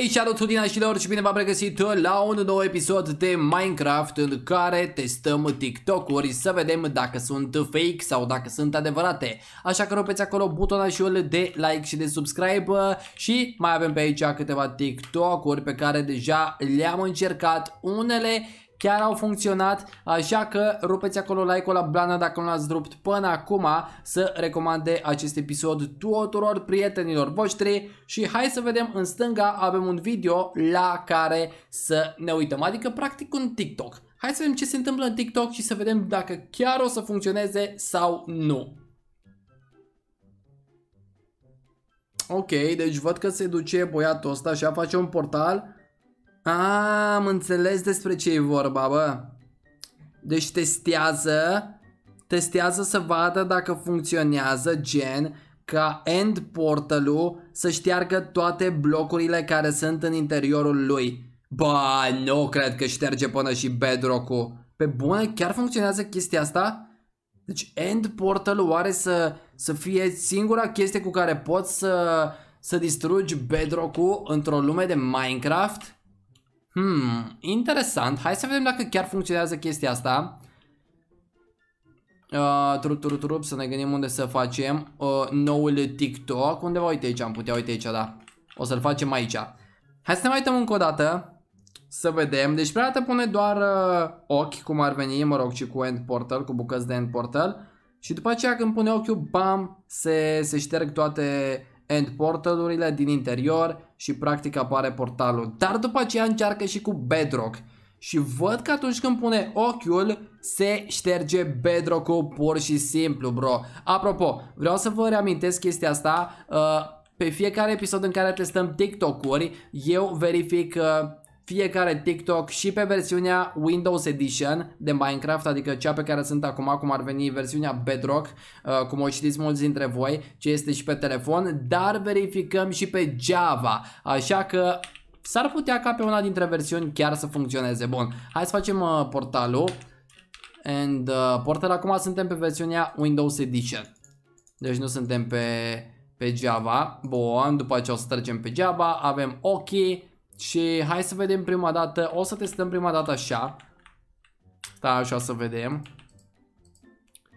Ei, salut tutinașilor și bine v-am regăsit la un nou episod de Minecraft în care testăm TikTok-uri să vedem dacă sunt fake sau dacă sunt adevărate. Așa că rupeți acolo butonașul de like și de subscribe și mai avem pe aici câteva TikTok-uri pe care deja le-am încercat unele chiar au funcționat, așa că rupeți acolo like-ul la blană dacă nu l-ați rupt până acum să recomande acest episod tuturor prietenilor voștri și hai să vedem în stânga avem un video la care să ne uităm, adică practic un TikTok. Hai să vedem ce se întâmplă în TikTok și să vedem dacă chiar o să funcționeze sau nu. Ok, deci văd că se duce băiatul ăsta și a face un portal a, am înțeles despre ce e vorba, bă. Deci testează, testează să vadă dacă funcționează, gen, ca end portalul să șteargă toate blocurile care sunt în interiorul lui. Ba, nu cred că șterge până și bedrock-ul. Pe bune, chiar funcționează chestia asta? Deci end portalul oare să, să fie singura chestie cu care poți să, să distrugi bedrock-ul într-o lume de Minecraft? Hmm, interesant. Hai să vedem dacă chiar funcționează chestia asta. Uh, trup, trup, trup, să ne gândim unde să facem uh, noul TikTok. Undeva, uite aici, am putea, uite aici, da. O să-l facem aici. Hai să ne mai uităm încă o dată. Să vedem. Deci prima dată pune doar uh, ochi, cum ar veni, mă rog, și cu end portal, cu bucăți de end portal. Și după aceea când pune ochiul, bam, se, se șterg toate end portalurile din interior și practic apare portalul. Dar după aceea încearcă și cu bedrock și văd că atunci când pune ochiul se șterge bedrock-ul pur și simplu, bro. Apropo, vreau să vă reamintesc chestia asta. Uh, pe fiecare episod în care testăm TikTok-uri, eu verific uh, fiecare TikTok și pe versiunea Windows Edition de Minecraft, adică cea pe care sunt acum, cum ar veni versiunea Bedrock, uh, cum o știți mulți dintre voi, ce este și pe telefon, dar verificăm și pe Java, așa că s-ar putea ca pe una dintre versiuni chiar să funcționeze. Bun, hai să facem uh, portalul. And uh, portal acum suntem pe versiunea Windows Edition. Deci nu suntem pe, pe Java. Bun, după ce o să trecem pe Java, avem OK, și hai să vedem prima dată, o să testăm prima dată așa. Stai da, așa să vedem.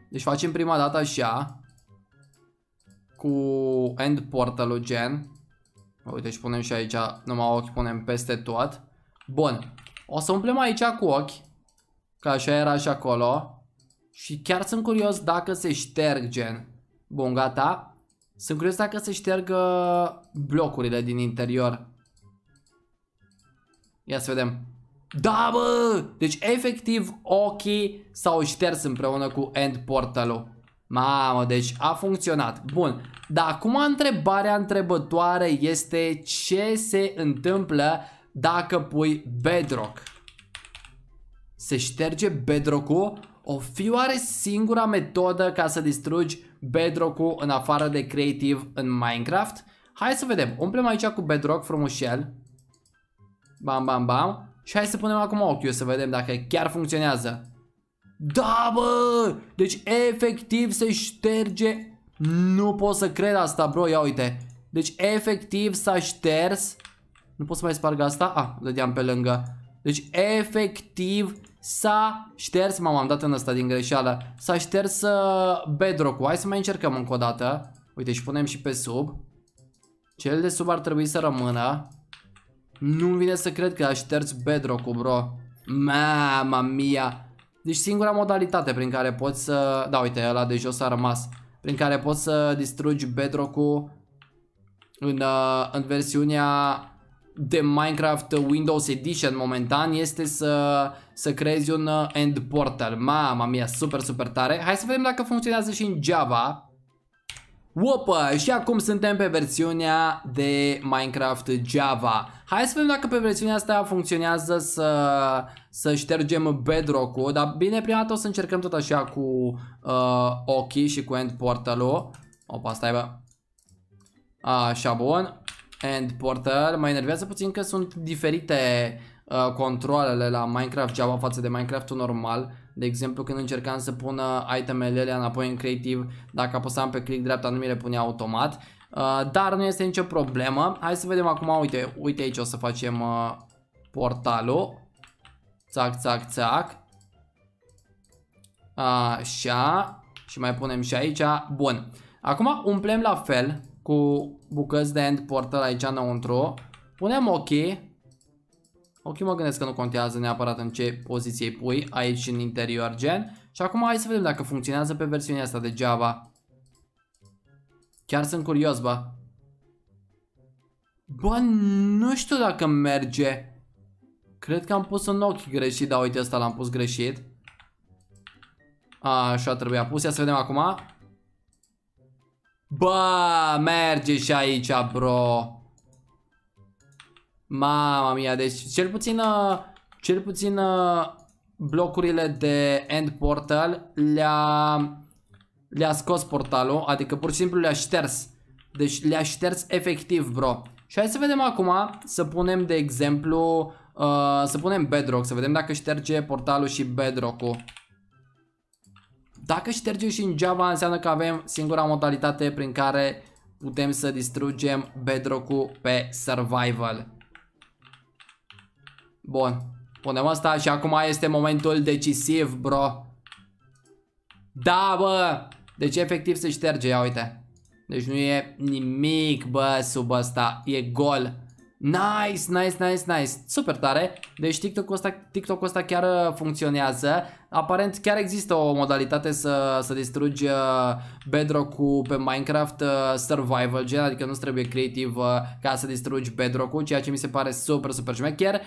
Deci facem prima dată așa. Cu end portal gen. Uite și punem și aici numai ochi, punem peste tot. Bun. O să umplem aici cu ochi. Că așa era și acolo. Și chiar sunt curios dacă se șterg gen. Bun, gata. Sunt curios dacă se șterg blocurile din interior. Ia să vedem. Da, bă! Deci, efectiv, ochii s-au șters împreună cu end portalul. Mamă, deci a funcționat. Bun, dar acum întrebarea întrebătoare este ce se întâmplă dacă pui bedrock? Se șterge bedrock-ul? O fi oare singura metodă ca să distrugi bedrock-ul în afară de creative în Minecraft? Hai să vedem. Umplem aici cu bedrock frumușel. Bam, bam, bam. Și hai să punem acum ochiul să vedem dacă chiar funcționează. Da, bă! Deci efectiv se șterge. Nu pot să cred asta, bro. Ia uite. Deci efectiv s-a șters. Nu pot să mai sparg asta? Ah, dădeam pe lângă. Deci efectiv s-a șters. m am am dat în asta din greșeală. S-a șters uh, bedrock-ul. Hai să mai încercăm încă o dată. Uite și punem și pe sub. Cel de sub ar trebui să rămână. Nu-mi vine să cred că a șters bedrock-ul, bro. Mama mia. Deci singura modalitate prin care poți să... Da, uite, ăla de jos a rămas. Prin care poți să distrugi bedrock-ul în, uh, în versiunea de Minecraft Windows Edition momentan este să, să creezi un uh, end portal. Mama mia, super, super tare. Hai să vedem dacă funcționează și în Java. Opa! Și acum suntem pe versiunea de Minecraft Java. Hai să vedem dacă pe versiunea asta funcționează să, să ștergem bedrock-ul, dar bine, prima dată o să încercăm tot așa cu uh, ochii și cu end portal-ul. Opa, stai bă. Așa, bun. End portal. Mă enervează puțin că sunt diferite uh, controlele la Minecraft Java față de Minecraft-ul normal de exemplu când încercam să pună uh, itemele alea înapoi în creative, dacă apăsam pe click dreapta nu mi le punea automat, uh, dar nu este nicio problemă. Hai să vedem acum, uite, uite aici o să facem uh, portalul, țac, țac, țac, așa, și mai punem și aici, bun. Acum umplem la fel cu bucăți de end portal aici înăuntru, punem ok, Ok, mă gândesc că nu contează neapărat în ce poziție îi pui aici în interior gen. Și acum hai să vedem dacă funcționează pe versiunea asta de Java. Chiar sunt curios, bă. Bă, nu știu dacă merge. Cred că am pus un ochi greșit, dar uite asta l-am pus greșit. Așa trebuia pus, ia să vedem acum. Bă, merge și aici, bro. Mama mia, deci cel puțin, uh, cel puțin uh, blocurile de end portal le-a le-a scos portalul, adică pur și simplu le-a șters. Deci le-a șters efectiv, bro. Și hai să vedem acum, să punem de exemplu, uh, să punem Bedrock, să vedem dacă șterge portalul și Bedrock-ul. Dacă șterge și în Java, înseamnă că avem singura modalitate prin care putem să distrugem Bedrock-ul pe Survival. Bun. Punem asta și acum este momentul decisiv, bro. Da, bă! Deci efectiv se șterge, ia uite. Deci nu e nimic, bă, sub asta. E gol. Nice, nice, nice, nice. Super tare. Deci TikTok-ul ăsta, TikTok ăsta chiar uh, funcționează. Aparent chiar există o modalitate să, să distrugi uh, bedrock-ul pe Minecraft uh, survival gen, adică nu trebuie creativ ca să distrugi bedrock-ul, ceea ce mi se pare super, super șmecher.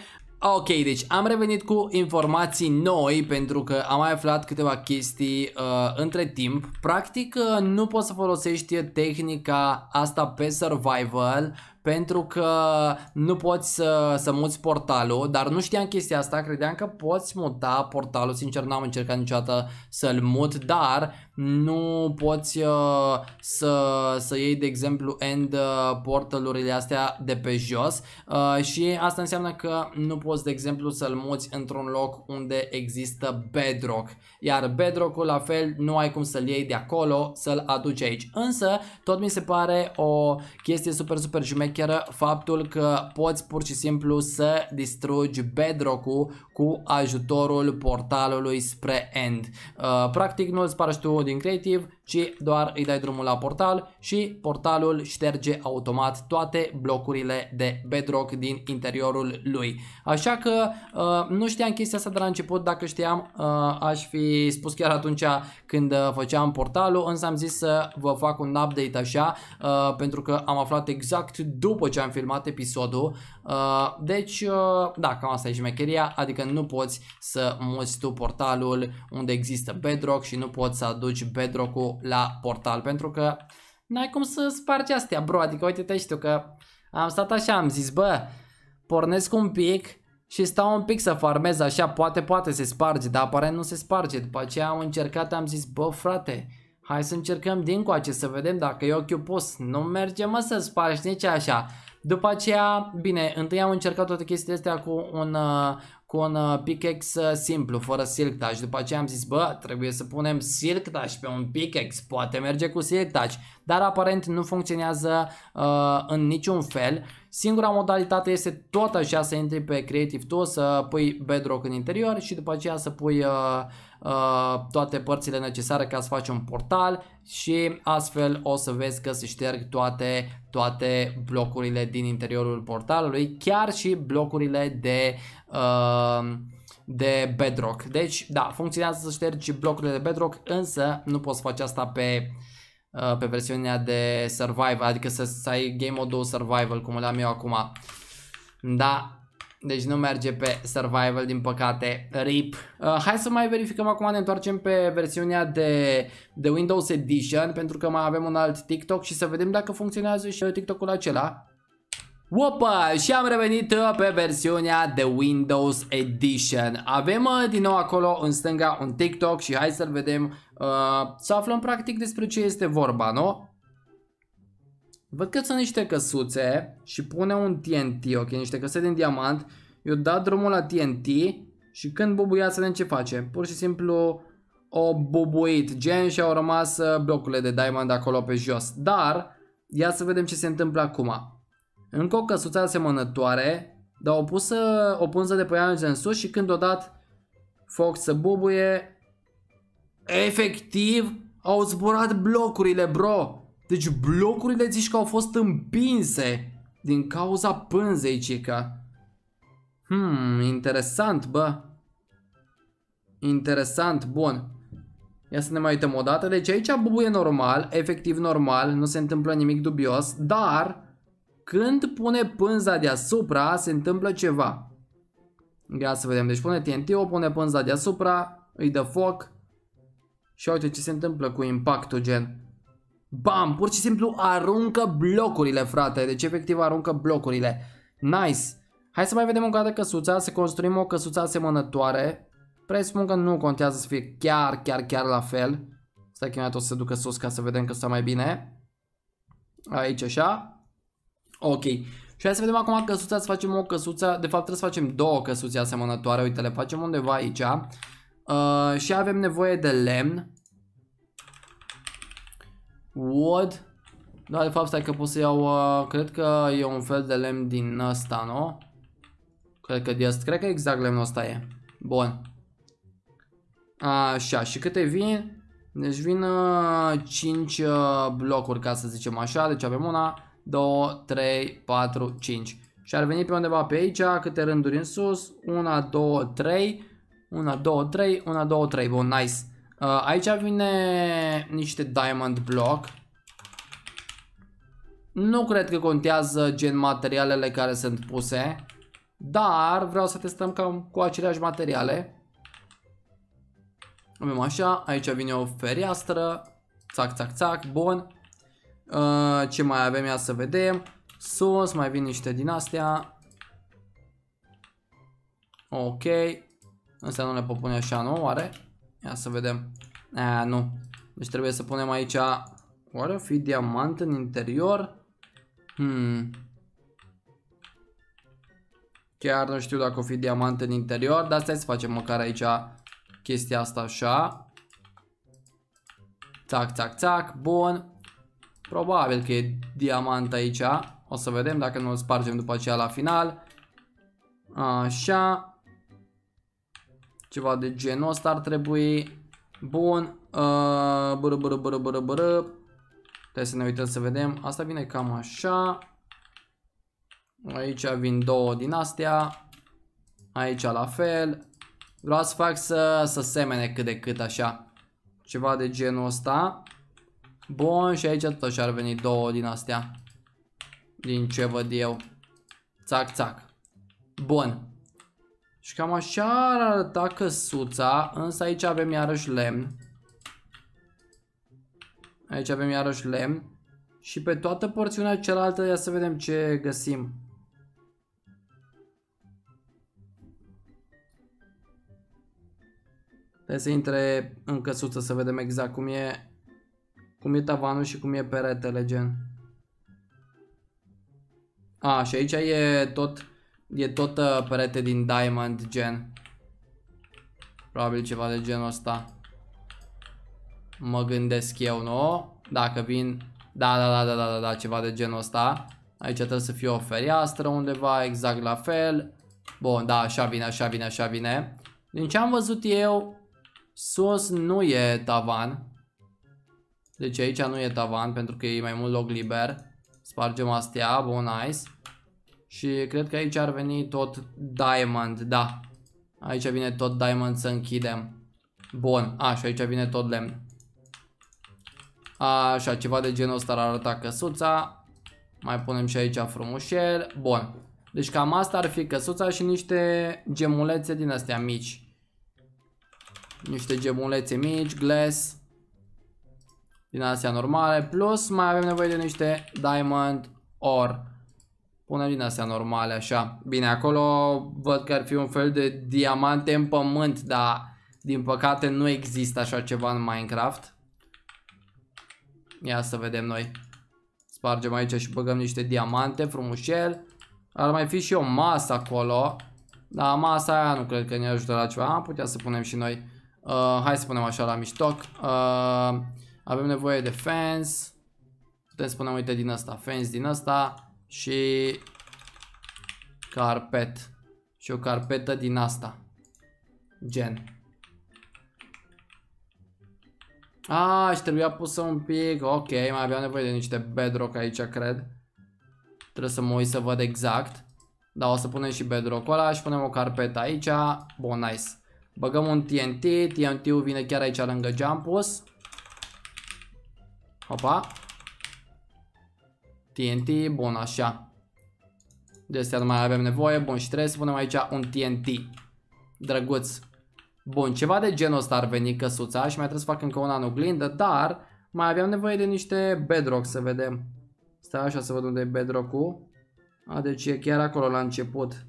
Ok, deci am revenit cu informații noi pentru că am mai aflat câteva chestii uh, între timp. Practic uh, nu poți să folosești tehnica asta pe survival pentru că nu poți să, să muți portalul, dar nu știam chestia asta, credeam că poți muta portalul, sincer n-am încercat niciodată să-l mut, dar nu poți uh, să, să iei de exemplu end uh, portalurile astea de pe jos uh, și asta înseamnă că nu poți de exemplu să-l muți într-un loc unde există bedrock, iar bedrock-ul la fel nu ai cum să-l iei de acolo, să-l aduci aici, însă tot mi se pare o chestie super super jumec șmecheră faptul că poți pur și simplu să distrugi bedrock-ul cu ajutorul portalului spre end. Uh, practic nu îl spargi tu din creative, ci doar îi dai drumul la portal și portalul șterge automat toate blocurile de bedrock din interiorul lui. Așa că uh, nu știam chestia asta de la început, dacă știam uh, aș fi spus chiar atunci când uh, făceam portalul, însă am zis să vă fac un update așa, uh, pentru că am aflat exact după ce am filmat episodul. Uh, deci, uh, da, cam asta e șmecheria, adică nu poți să muți tu portalul unde există Bedrock și nu poți să aduci Bedrock-ul la portal pentru că n-ai cum să spargi astea, bro, adică uite-te știu că am stat așa, am zis, bă, pornesc un pic și stau un pic să farmez așa, poate, poate se sparge, dar aparent nu se sparge. După aceea am încercat, am zis, bă, frate, Hai să încercăm din coace să vedem dacă e ochiul pus. Nu merge mă să spari nici așa. După aceea, bine, întâi am încercat toate chestiile astea cu un, uh, cu un uh, pickex uh, simplu, fără silk touch. După aceea am zis, bă, trebuie să punem silk touch pe un pickex poate merge cu silk touch. Dar aparent nu funcționează uh, în niciun fel. Singura modalitate este tot așa să intri pe Creative Tool, să pui Bedrock în interior și după aceea să pui... Uh, Uh, toate părțile necesare ca să faci un portal și astfel o să vezi că se șterg toate, toate blocurile din interiorul portalului, chiar și blocurile de uh, de Bedrock. Deci, da, funcționează să ștergi blocurile de Bedrock, însă nu poți face asta pe uh, pe versiunea de survival, adică să, să ai game mode survival, cum le am eu acum. Da, deci nu merge pe survival, din păcate. RIP. Uh, hai să mai verificăm acum, ne întoarcem pe versiunea de, de Windows Edition, pentru că mai avem un alt TikTok și să vedem dacă funcționează și TikTok-ul acela. Opa! Și am revenit uh, pe versiunea de Windows Edition. Avem uh, din nou acolo în stânga un TikTok și hai să-l vedem, uh, să aflăm practic despre ce este vorba, nu? Văd că sunt niște căsuțe și pune un TNT, ok, niște căsuțe din diamant. Eu dat drumul la TNT și când bubuia să vedem ce face. Pur și simplu o bubuit gen și au rămas uh, blocurile de diamond acolo pe jos. Dar, ia să vedem ce se întâmplă acum. Încă o căsuță asemănătoare, dar o, pusă, o punză de păianjă în sus și când o dat foc să bubuie, efectiv au zburat blocurile, bro! Deci blocurile zici că au fost împinse din cauza pânzei, cica. Hmm, interesant, bă. Interesant, bun. Ia să ne mai uităm o dată. Deci aici bubuie normal, efectiv normal, nu se întâmplă nimic dubios, dar când pune pânza deasupra, se întâmplă ceva. Ia să vedem. Deci pune TNT-ul, pune pânza deasupra, îi dă foc și uite ce se întâmplă cu impactul gen. Bam, pur și simplu aruncă blocurile, frate. Deci efectiv aruncă blocurile. Nice. Hai să mai vedem încă o dată căsuța, să construim o căsuță asemănătoare. Presupun că nu contează să fie chiar, chiar, chiar la fel. Stai că o să se ducă sus ca să vedem că stă mai bine. Aici așa. Ok. Și hai să vedem acum căsuța, să facem o căsuță, de fapt trebuie să facem două căsuțe asemănătoare, uite le facem undeva aici. Uh, și avem nevoie de lemn, Wood. Da, de fapt, stai că pot să iau... Uh, cred că e un fel de lemn din ăsta, nu? Cred că de asta. Cred că exact lemnul ăsta e. Bun. Așa, și câte vin? Deci vin uh, 5 uh, blocuri, ca să zicem așa. Deci avem una, 2, 3, 4, 5. Și ar veni pe undeva pe aici, câte rânduri în sus. 1, 2, 3. 1, 2, 3. 1, 2, 3. Bun, nice. Uh, aici vine niște diamond block. Nu cred că contează gen materialele care sunt puse. Dar vreau să testăm cam cu aceleași materiale. Avem așa, aici vine o fereastră. Țac, țac, țac, bun. Uh, ce mai avem, ia să vedem. Sus, mai vin niște din astea. Ok. Asta nu le pot pune așa, nu? Oare? Ia să vedem. A, nu. Deci trebuie să punem aici... Oare fi diamant în interior? Hmm. Chiar nu știu dacă o fi diamant în interior, dar stai să facem măcar aici chestia asta așa. Tac, tac, tac, bun. Probabil că e diamant aici. O să vedem dacă nu o spargem după aceea la final. Așa. Ceva de genul ăsta ar trebui. Bun. Uh, bără, bără, bără, bără, bără. Trebuie să ne uităm să vedem. Asta vine cam așa. Aici vin două din astea. Aici la fel. Vreau să fac să, să semene cât de cât așa. Ceva de genul ăsta. Bun, și aici tot așa ar veni două din astea. Din ce văd eu. Țac, țac. Bun. Și cam așa ar arăta căsuța, însă aici avem iarăși lemn. Aici avem iarăși lemn. Și pe toată porțiunea cealaltă, ia să vedem ce găsim. Trebuie să intre în căsuță să vedem exact cum e, cum e tavanul și cum e peretele, gen. A, și aici e tot E tot uh, perete din diamond gen Probabil ceva de genul ăsta Mă gândesc eu, nu? Dacă vin Da, da, da, da, da, da, da ceva de genul ăsta Aici trebuie să fie o fereastră undeva Exact la fel Bun, da, așa vine, așa vine, așa vine Din ce am văzut eu Sus nu e tavan Deci aici nu e tavan Pentru că e mai mult loc liber Spargem astea, bun, nice și cred că aici ar veni tot Diamond, da. Aici vine tot Diamond să închidem. Bun, așa, și aici vine tot lemn. Așa, ceva de genul ăsta ar arăta căsuța. Mai punem și aici frumușel. Bun. Deci cam asta ar fi căsuța și niște gemulețe din astea mici. Niște gemulețe mici, glass. Din astea normale. Plus mai avem nevoie de niște diamond ore. Pune din astea normale, așa. Bine, acolo văd că ar fi un fel de diamante în pământ, dar din păcate nu există așa ceva în Minecraft. Ia să vedem noi. Spargem aici și băgăm niște diamante, frumușel. Ar mai fi și o masă acolo. Dar masa aia nu cred că ne ajută la ceva. Am putea să punem și noi. Uh, hai să punem așa la miștoc. Uh, avem nevoie de fence. Putem să punem, uite, din asta. Fence din asta și carpet și o carpetă din asta. Gen. A, și trebuia pusă un pic. Ok, mai aveam nevoie de niște bedrock aici, cred. Trebuie să mă uit să văd exact. Da, o să punem și bedrock ăla și punem o carpetă aici. Bun, nice. Băgăm un TNT. TNT-ul vine chiar aici lângă Jumpus. Hopa. TNT, bun, așa. De astea nu mai avem nevoie, bun, și trebuie să punem aici un TNT. Drăguț. Bun, ceva de genul ăsta ar veni căsuța și mai trebuie să fac încă una în oglindă, dar mai aveam nevoie de niște bedrock să vedem. Stai așa să văd unde e bedrock-ul. A, deci e chiar acolo la început.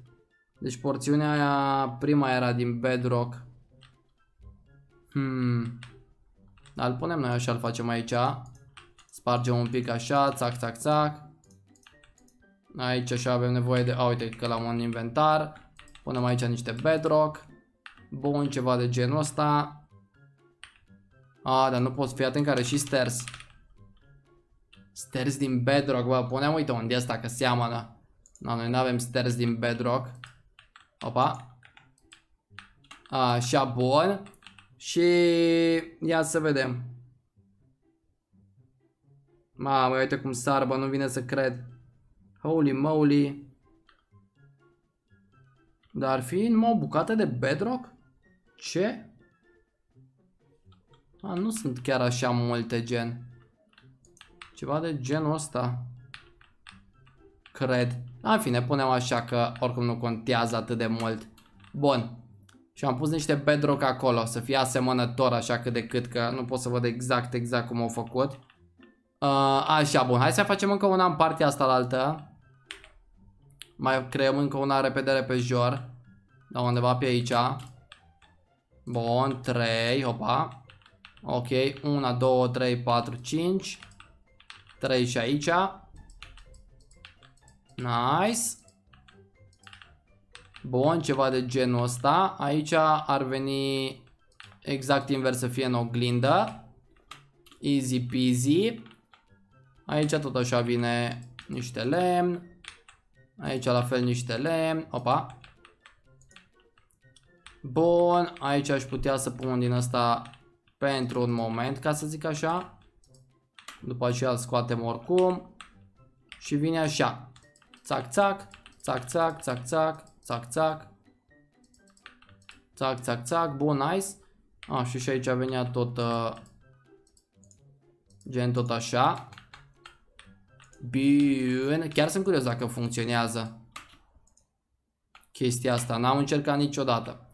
Deci porțiunea aia prima era din bedrock. Hmm. Dar îl punem noi așa, îl facem aici. Spargem un pic așa, țac, țac, țac. Aici așa avem nevoie de, a uite că l-am un inventar. Punem aici niște bedrock. Bun, ceva de genul ăsta. A, dar nu pot fi atent care și sters. Sters din bedrock, bă, punem uite unde asta că seamănă. Na, noi nu avem sters din bedrock. Opa. Așa, bun. Și ia să vedem. Mamă, uite cum sarba, nu vine să cred. Holy moly. Dar ar fi numai o bucată de bedrock? Ce? A, nu sunt chiar așa multe gen. Ceva de genul ăsta. Cred. A, în fine, punem așa că oricum nu contează atât de mult. Bun. Și am pus niște bedrock acolo, să fie asemănător așa cât de cât, că nu pot să văd exact, exact cum au făcut. Uh, așa, bun, hai să facem încă una în partea asta la altă. Mai creăm încă una repede, pe repejor. Da, undeva pe aici. Bun, 3, opa. Ok, 1, 2, 3, 4, 5. 3 și aici. Nice. Bun, ceva de genul ăsta. Aici ar veni exact invers să fie în oglindă. Easy peasy. Aici tot așa vine niște lemn. Aici la fel niște lemn. Opa. Bun, aici aș putea să pun din asta pentru un moment, ca să zic așa. După aceea îl scoatem oricum. Și vine așa. Țac, țac, țac, țac, țac, țac, țac, țac. Țac, țac, țac, bun, nice. A, ah, și și aici venea tot... Uh, gen tot așa. Bine, chiar sunt curios dacă funcționează chestia asta. N-am încercat niciodată.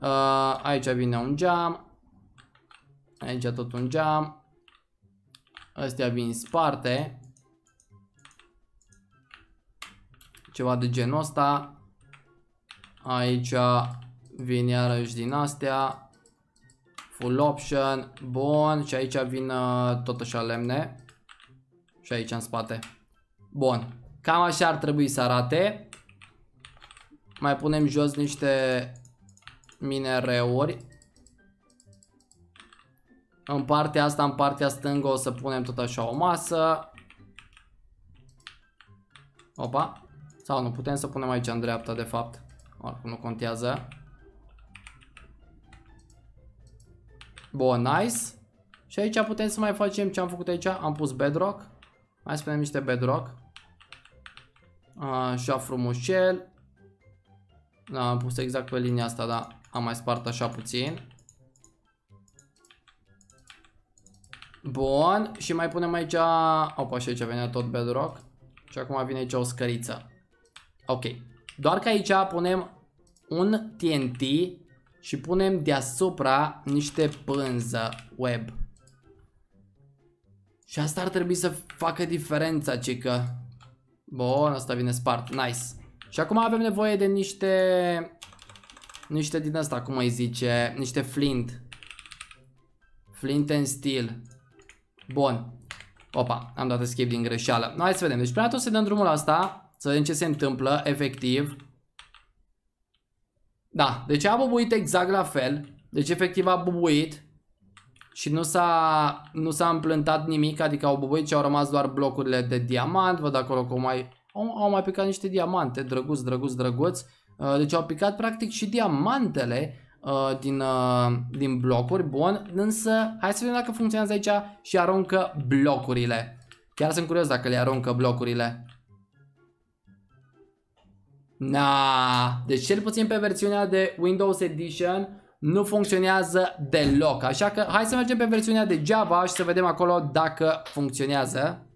Uh, aici vine un geam. Aici tot un geam. Astea vin sparte. Ceva de genul ăsta. Aici vin iarăși din astea. Full option. Bun. Și aici vin uh, tot așa lemne pe aici în spate. Bun. Cam așa ar trebui să arate. Mai punem jos niște minereuri. În partea asta, în partea stângă o să punem tot așa o masă. Opa. Sau nu, putem să punem aici în dreapta de fapt. Oricum nu contează. Bun, nice. Și aici putem să mai facem ce am făcut aici. Am pus bedrock. Hai să punem niște bedrock. Așa frumușel. Da, am pus exact pe linia asta, dar am mai spart așa puțin. Bun, și mai punem aici... Opa, și aici venea tot bedrock. Și acum vine aici o scăriță. Ok. Doar că aici punem un TNT și punem deasupra niște pânză web. Și asta ar trebui să facă diferența, cică. Bun, asta vine spart. Nice. Și acum avem nevoie de niște... Niște din asta, cum îi zice, niște flint. Flint and steel. Bun. Opa, am dat escape din greșeală. No, hai să vedem. Deci prima dată o să dăm drumul asta, să vedem ce se întâmplă, efectiv. Da, deci a bubuit exact la fel. Deci efectiv a bubuit. Și nu s-a, nu s-a împlântat nimic, adică au bubuit și au rămas doar blocurile de diamant, văd acolo că mai, au, au mai picat niște diamante, drăguț, drăguț, drăguț. Uh, deci au picat practic și diamantele uh, din, uh, din blocuri, bun, însă hai să vedem dacă funcționează aici și aruncă blocurile. Chiar sunt curios dacă le aruncă blocurile. Na, deci cel puțin pe versiunea de Windows Edition nu funcționează deloc. Așa că hai să mergem pe versiunea de Java și să vedem acolo dacă funcționează.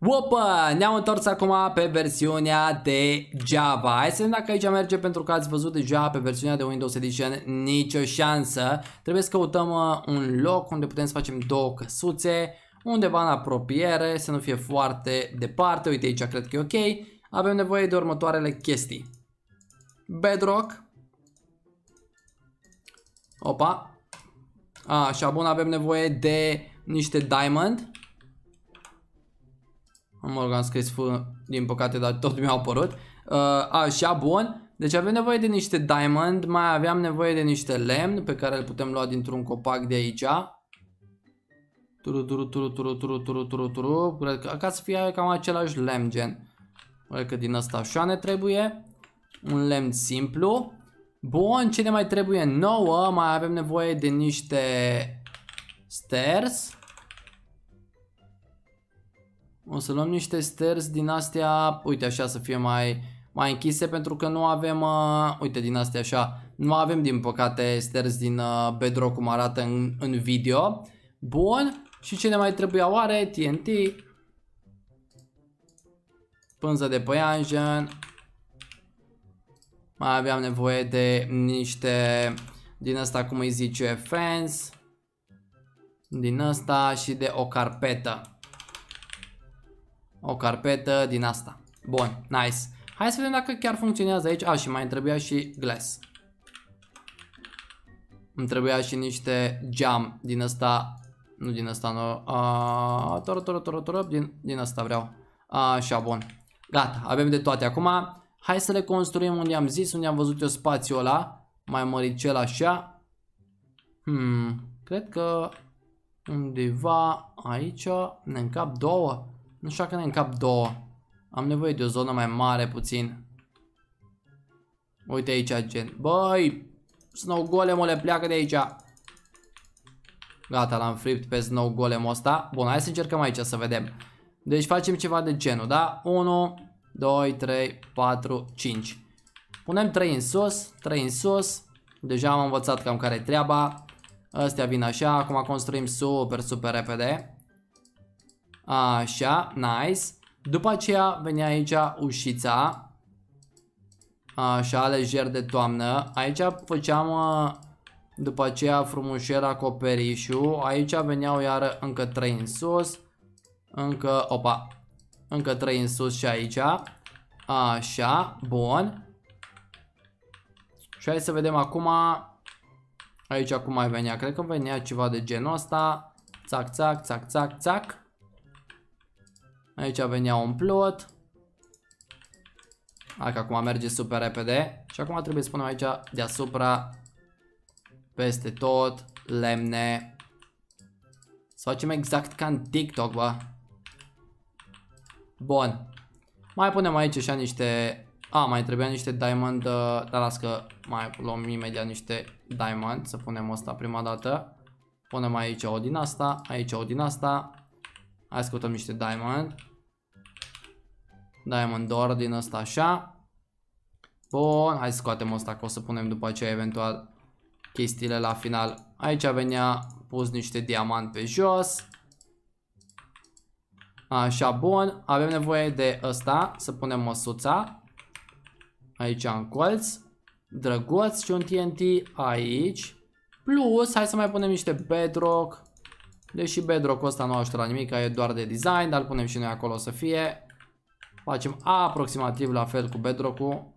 Opa! Ne-am întors acum pe versiunea de Java. Hai să vedem dacă aici merge pentru că ați văzut deja pe versiunea de Windows Edition nicio șansă. Trebuie să căutăm uh, un loc unde putem să facem două căsuțe, undeva în apropiere, să nu fie foarte departe. Uite aici cred că e ok. Avem nevoie de următoarele chestii. Bedrock, Opa. Așa, bun, avem nevoie de niște diamond. Mă rog, am scris din păcate, dar tot mi-au apărut. A, așa, bun. Deci avem nevoie de niște diamond, mai aveam nevoie de niște lemn pe care îl putem lua dintr-un copac de aici. Turu, turu, turu, turu, turu, turu, turu, turu. Cred că ca să fie cam același lemn gen. Cred că din asta așa ne trebuie. Un lemn simplu. Bun, ce ne mai trebuie nouă? Mai avem nevoie de niște stairs. O să luăm niște stairs din astea, uite așa să fie mai, mai închise pentru că nu avem, uh, uite din astea așa, nu avem din păcate stairs din uh, bedrock cum arată în, în video. Bun, și ce ne mai trebuia oare? TNT, pânză de păianjen, mai aveam nevoie de niște din asta cum îi zice fans din asta și de o carpetă. O carpetă din asta. Bun, nice. Hai să vedem dacă chiar funcționează aici. A, și mai trebuia și glass. Îmi trebuia și niște geam din asta, nu din asta, nu, a, tor, tor, tor, tor, din, din asta vreau. A, așa, bun. Gata, avem de toate acum. Hai să le construim unde am zis, unde am văzut eu spațiul ăla, mai cel așa. Hmm, cred că undeva aici ne încap două. Nu știu că ne încap două. Am nevoie de o zonă mai mare puțin. Uite aici, gen. Băi, Snow le pleacă de aici. Gata, l-am fript pe Snow Golem ăsta. Bun, hai să încercăm aici să vedem. Deci facem ceva de genul, da? 1, 2, 3, 4, 5. Punem 3 în sus, 3 în sus. Deja am învățat cam care e treaba. Astea vin așa, acum construim super, super repede. Așa, nice. După aceea veni aici ușița. Așa, lejer de toamnă. Aici făceam ă, după aceea frumușera acoperișul. Aici veneau iară încă 3 în sus. Încă, opa, încă 3 în sus și aici. Așa, bun. Și hai să vedem acum. Aici cum mai venea? Cred că venea ceva de genul ăsta. Țac, țac, țac, țac, țac. Aici venea un plot. Hai că acum merge super repede. Și acum trebuie să punem aici deasupra peste tot lemne. Să facem exact ca în TikTok, bă. Bun. Mai punem aici așa niște... A, mai trebuia niște diamond, uh, dar las că mai luăm imediat niște diamond, să punem asta prima dată. Punem aici o din asta, aici o din asta. Hai căutăm niște diamond. Diamond ore din asta așa. Bun, hai să scoatem asta că o să punem după aceea eventual chestiile la final. Aici venea pus niște diamant pe jos. Așa, bun, avem nevoie de ăsta, să punem măsuța aici în colț, drăguț și un TNT aici, plus, hai să mai punem niște bedrock, deși bedrock ăsta nu ajută la nimic, e doar de design, dar punem și noi acolo să fie, facem aproximativ la fel cu bedrock-ul,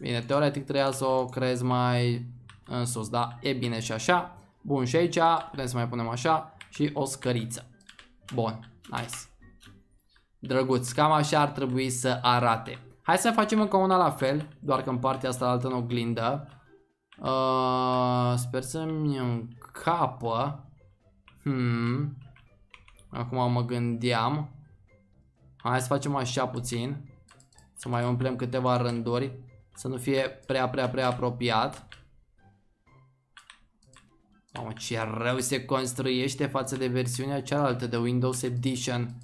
bine, teoretic trebuia să o creez mai în sus, da, e bine și așa, bun, și aici putem să mai punem așa și o scăriță, bun, Nice. Drăguț, cam așa ar trebui să arate. Hai să facem încă una la fel, doar că în partea asta altă în oglindă. Uh, sper să-mi încapă. Hmm. Acum mă gândeam. Hai să facem așa puțin. Să mai umplem câteva rânduri. Să nu fie prea, prea, prea apropiat. Mamă, ce rău se construiește față de versiunea cealaltă de Windows Edition.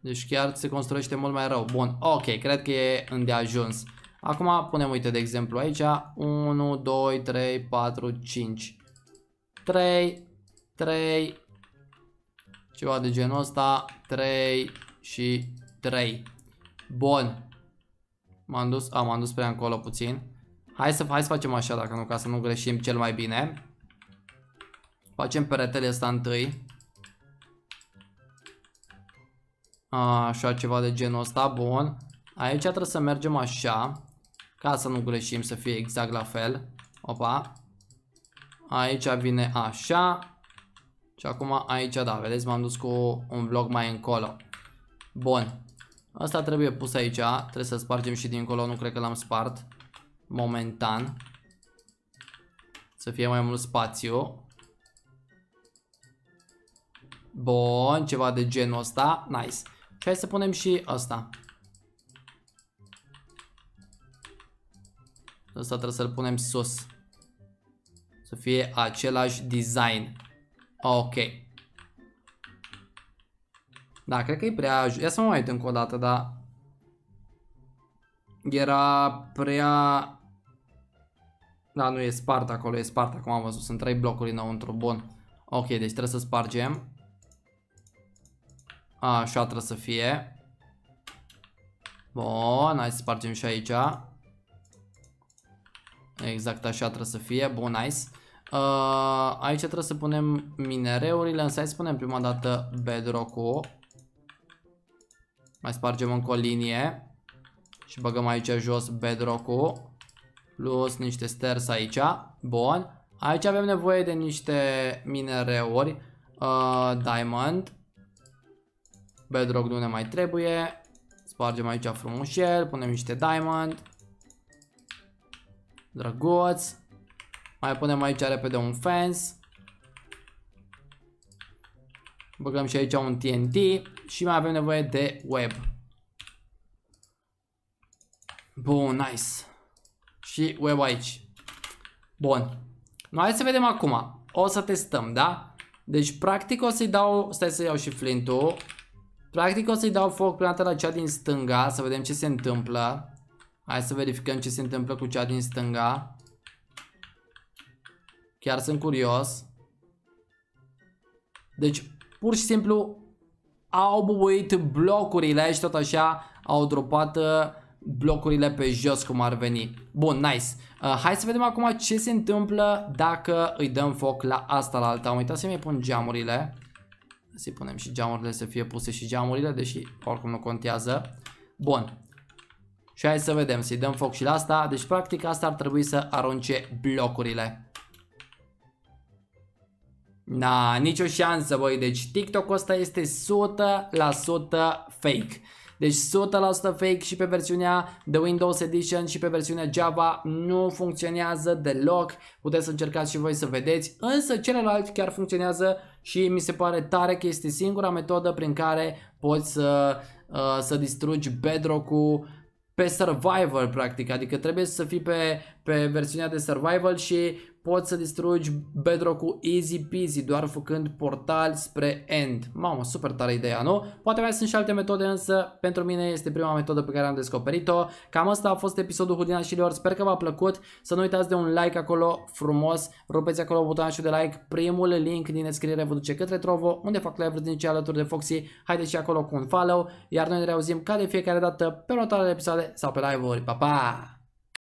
Deci chiar se construiește mult mai rău. Bun, ok, cred că e îndeajuns. Acum punem, uite, de exemplu aici, 1, 2, 3, 4, 5, 3, 3, ceva de genul ăsta, 3 și 3. Bun. M-am dus, am dus prea încolo puțin. Hai să, hai să facem așa dacă nu, ca să nu greșim cel mai bine. Facem peretele ăsta întâi. A, așa, ceva de genul ăsta, bun. Aici trebuie să mergem așa, ca să nu greșim să fie exact la fel. Opa. Aici vine așa. Și acum aici, da, vedeți, m-am dus cu un bloc mai încolo. Bun. Asta trebuie pus aici, trebuie să spargem și dincolo, nu cred că l-am spart momentan. Să fie mai mult spațiu. Bun, ceva de genul ăsta. Nice. Și hai să punem și ăsta. Ăsta trebuie să-l punem sus. Să fie același design. Ok. Da, cred că e prea... Ia să mă mai uit încă o dată, dar... Era prea da, nu e spart acolo, e spart, acum am văzut, sunt trei blocuri înăuntru, bun. Ok, deci trebuie să spargem. A, așa trebuie să fie. Bun, hai să spargem și aici. Exact așa trebuie să fie, bun, nice. Uh, aici trebuie să punem minereurile, însă hai să punem prima dată bedrock-ul. Mai spargem încă o linie și băgăm aici jos bedrock-ul plus niște sters aici. Bun. Aici avem nevoie de niște minereuri. Uh, diamond. Bedrock nu ne mai trebuie. Spargem aici frumușel, punem niște diamond. Drăguț. Mai punem aici repede un fence. Băgăm și aici un TNT și mai avem nevoie de web. Bun, nice și web aici. Bun. Noi hai să vedem acum. O să testăm, da? Deci, practic, o să-i dau... Stai să iau și flintul. Practic, o să-i dau foc prima la cea din stânga, să vedem ce se întâmplă. Hai să verificăm ce se întâmplă cu cea din stânga. Chiar sunt curios. Deci, pur și simplu, au bubuit blocurile și tot așa au dropat uh, blocurile pe jos cum ar veni. Bun, nice. Uh, hai să vedem acum ce se întâmplă dacă îi dăm foc la asta la alta. Am uitat să-mi pun geamurile. Să-i punem și geamurile să fie puse și geamurile, deși oricum nu contează. Bun. Și hai să vedem, să-i dăm foc și la asta. Deci, practic, asta ar trebui să arunce blocurile. Na, nicio șansă, voi. Deci, TikTok-ul ăsta este 100% fake. Deci 100% fake și pe versiunea de Windows Edition și pe versiunea Java nu funcționează deloc. Puteți să încercați și voi să vedeți, însă celălalt chiar funcționează și mi se pare tare că este singura metodă prin care poți să, uh, să distrugi bedrock-ul pe survival practic, adică trebuie să fii pe, pe versiunea de survival și poți să distrugi bedrock-ul easy peasy, doar făcând portal spre end. Mamă, super tare ideea, nu? Poate mai sunt și alte metode, însă pentru mine este prima metodă pe care am descoperit-o. Cam asta a fost episodul Hudina și sper că v-a plăcut. Să nu uitați de un like acolo, frumos, rupeți acolo butonul de like, primul link din descriere vă duce către Trovo, unde fac live din ce alături de Foxy, haideți și acolo cu un follow, iar noi ne reauzim ca de fiecare dată pe următoarele episoade sau pe live-uri. Pa, pa!